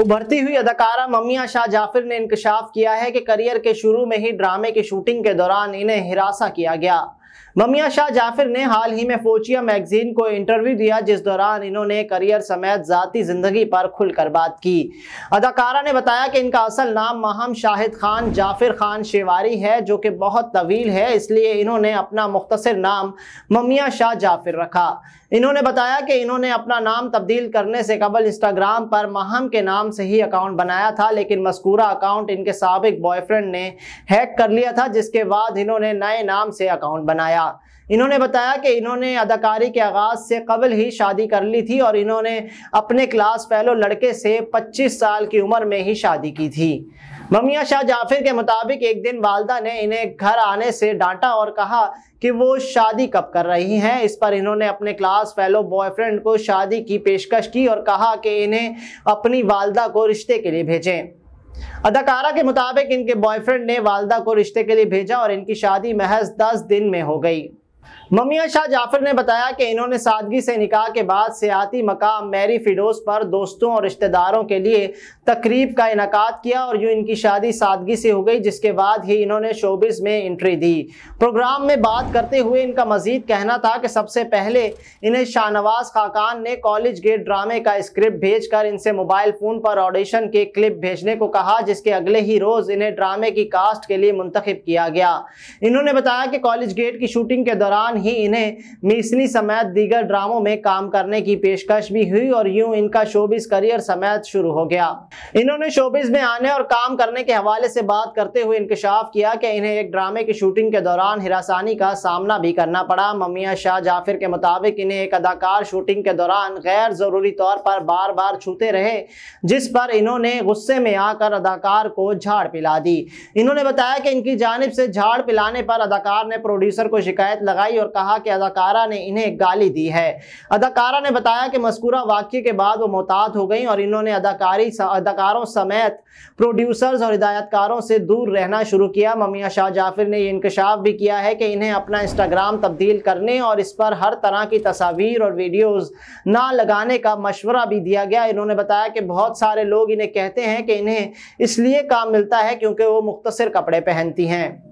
उभरती हुई अदाकारा ममिया शाह जाफिर ने इंकशाफ किया है कि करियर के शुरू में ही ड्रामे की शूटिंग के दौरान इन्हें हिरासा किया गया ममिया शाह जाफिर ने हाल ही में फोचिया मैगजीन को इंटरव्यू दिया जिस दौरान इन्होंने करियर समेत जाती जिंदगी पर खुलकर बात की अदाकारा ने बताया कि इनका असल नाम महम शाहिद खान जाफिर खान शेवारी है जो कि बहुत तवील है इसलिए इन्होंने अपना मुख्तर नाम ममिया शाह जाफिर रखा इन्होंने बताया कि इन्होंने अपना नाम तब्दील करने से कबल इंस्टाग्राम पर महम के नाम से ही अकाउंट बनाया था लेकिन मस्कूरा अकाउंट इनके सबक बॉयफ्रेंड ने हैक कर लिया था जिसके बाद इन्होंने नए नाम से अकाउंट बनाया बनाया इन्होंने बताया कि इन्होंने अदाकारी के आगाज़ से कबल ही शादी कर ली थी और इन्होंने अपने क्लास फैलो लड़के से 25 साल की उम्र में ही शादी की थी ममिया शाह जाफिर के मुताबिक एक दिन वालदा ने इन्हें घर आने से डांटा और कहा कि वो शादी कब कर रही हैं इस पर इन्होंने अपने क्लास फैलो बॉयफ्रेंड को शादी की पेशकश की और कहा कि इन्हें अपनी वालदा को रिश्ते के लिए भेजें अदाकारा के मुताबिक इनके बॉयफ्रेंड ने वालदा को रिश्ते के लिए भेजा और इनकी शादी महज दस दिन में हो गई ममिया शाह जाफर ने बताया कि इन्होंने सादगी से निकाह के बाद सियाती मकाम मैरी फिडोस पर दोस्तों और रिश्तेदारों के लिए तकरीब का इनका किया और यूँ इनकी शादी सादगी से हो गई जिसके बाद ही इन्होंने शोबिस में एंट्री दी प्रोग्राम में बात करते हुए इनका मजीद कहना था कि सबसे पहले इन्हें शाहनवाज खाकान ने कॉलेज गेट ड्रामे का स्क्रिप्ट भेज कर इनसे मोबाइल फ़ोन पर ऑडिशन के क्लिप भेजने को कहा जिसके अगले ही रोज़ इन्हें ड्रामे की कास्ट के लिए मुंतखब किया गया इन्होंने बताया कि कॉलेज गेट की शूटिंग के दौरान दौरान ही इन्हें मिसनी समेत दीगर ड्रामों में काम करने की पेशकश भी हुई और यूं इनका शोबिस करियर समेत शुरू हो गया इन्होंने शोबिस में आने और काम करने के हवाले से बात करते हुए इंकशाफ किया कि इन्हें एक ड्रामे की शूटिंग के दौरान हिरासानी का सामना भी करना पड़ा ममिया शाह जाफिर के मुताबिक इन्हें एक अदाकार शूटिंग के दौरान गैर ज़रूरी तौर पर बार बार छूते रहे जिस पर इन्होंने गुस्से में आकर अदाकार को झाड़ पिला दी इन्होंने बताया कि इनकी जानब से झाड़ पिलाने पर अदाकार ने प्रोड्यूसर को शिकायत लगा लगाई और कहा कि अदाकारा ने इन्हें गाली दी है अदाकारा ने बताया कि मस्कुरा वाक्य के बाद वो मोहताद हो गई और इन्होंने अदाकारी अदाकारों समेत प्रोड्यूसर्स और हिदायतकारों से दूर रहना शुरू किया ममिया शाह जाफिर ने यह इंकशाफ भी किया है कि इन्हें अपना इंस्टाग्राम तब्दील करने और इस पर हर तरह की तस्वीर और वीडियोज़ ना लगाने का मशवरा भी दिया गया इन्होंने बताया कि बहुत सारे लोग इन्हें कहते हैं कि इन्हें इसलिए काम मिलता है क्योंकि वो मुख्तर कपड़े पहनती हैं